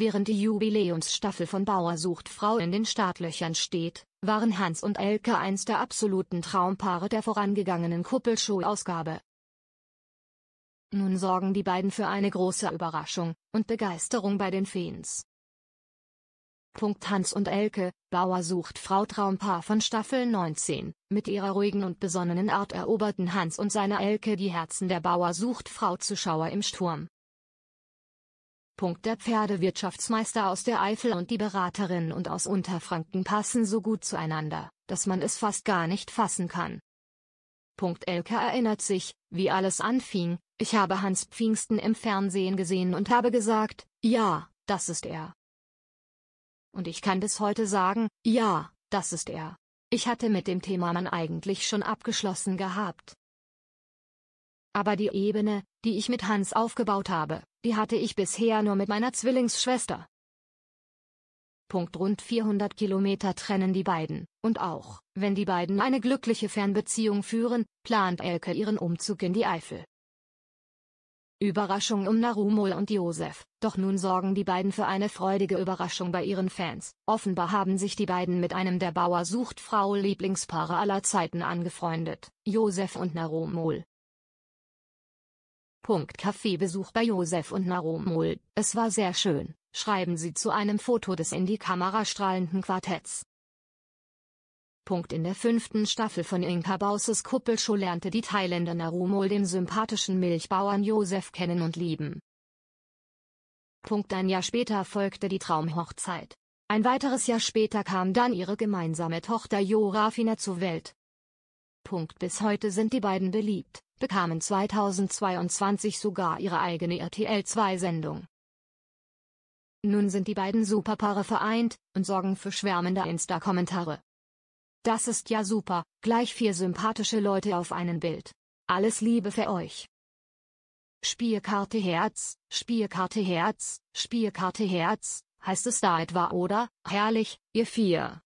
Während die Jubiläumsstaffel von Bauer sucht Frau in den Startlöchern steht, waren Hans und Elke eins der absoluten Traumpaare der vorangegangenen Kuppelshow-Ausgabe. Nun sorgen die beiden für eine große Überraschung und Begeisterung bei den Fans. Punkt Hans und Elke, Bauer sucht Frau Traumpaar von Staffel 19. Mit ihrer ruhigen und besonnenen Art eroberten Hans und seine Elke die Herzen der Bauer sucht Frau Zuschauer im Sturm. Punkt Der Pferdewirtschaftsmeister aus der Eifel und die Beraterin und aus Unterfranken passen so gut zueinander, dass man es fast gar nicht fassen kann. Punkt Elke erinnert sich, wie alles anfing, ich habe Hans Pfingsten im Fernsehen gesehen und habe gesagt, ja, das ist er. Und ich kann bis heute sagen, ja, das ist er. Ich hatte mit dem Thema man eigentlich schon abgeschlossen gehabt. Aber die Ebene, die ich mit Hans aufgebaut habe, die hatte ich bisher nur mit meiner Zwillingsschwester. Punkt rund 400 Kilometer trennen die beiden, und auch, wenn die beiden eine glückliche Fernbeziehung führen, plant Elke ihren Umzug in die Eifel. Überraschung um Narumol und Josef, doch nun sorgen die beiden für eine freudige Überraschung bei ihren Fans. Offenbar haben sich die beiden mit einem der Bauer sucht Frau Lieblingspaare aller Zeiten angefreundet, Josef und Narumol, Punkt Kaffeebesuch bei Josef und Naromol, es war sehr schön, schreiben Sie zu einem Foto des in die Kamera strahlenden Quartetts. Punkt In der fünften Staffel von Inka Bauses Kuppelschuh lernte die Thailänder Narumol den sympathischen Milchbauern Josef kennen und lieben. Punkt Ein Jahr später folgte die Traumhochzeit. Ein weiteres Jahr später kam dann ihre gemeinsame Tochter Jorafina zur Welt. Punkt Bis heute sind die beiden beliebt bekamen 2022 sogar ihre eigene RTL2-Sendung. Nun sind die beiden Superpaare vereint und sorgen für schwärmende Insta-Kommentare. Das ist ja super, gleich vier sympathische Leute auf einem Bild. Alles Liebe für euch. Spielkarte Herz, Spielkarte Herz, Spielkarte Herz, heißt es da etwa oder? Herrlich, ihr vier.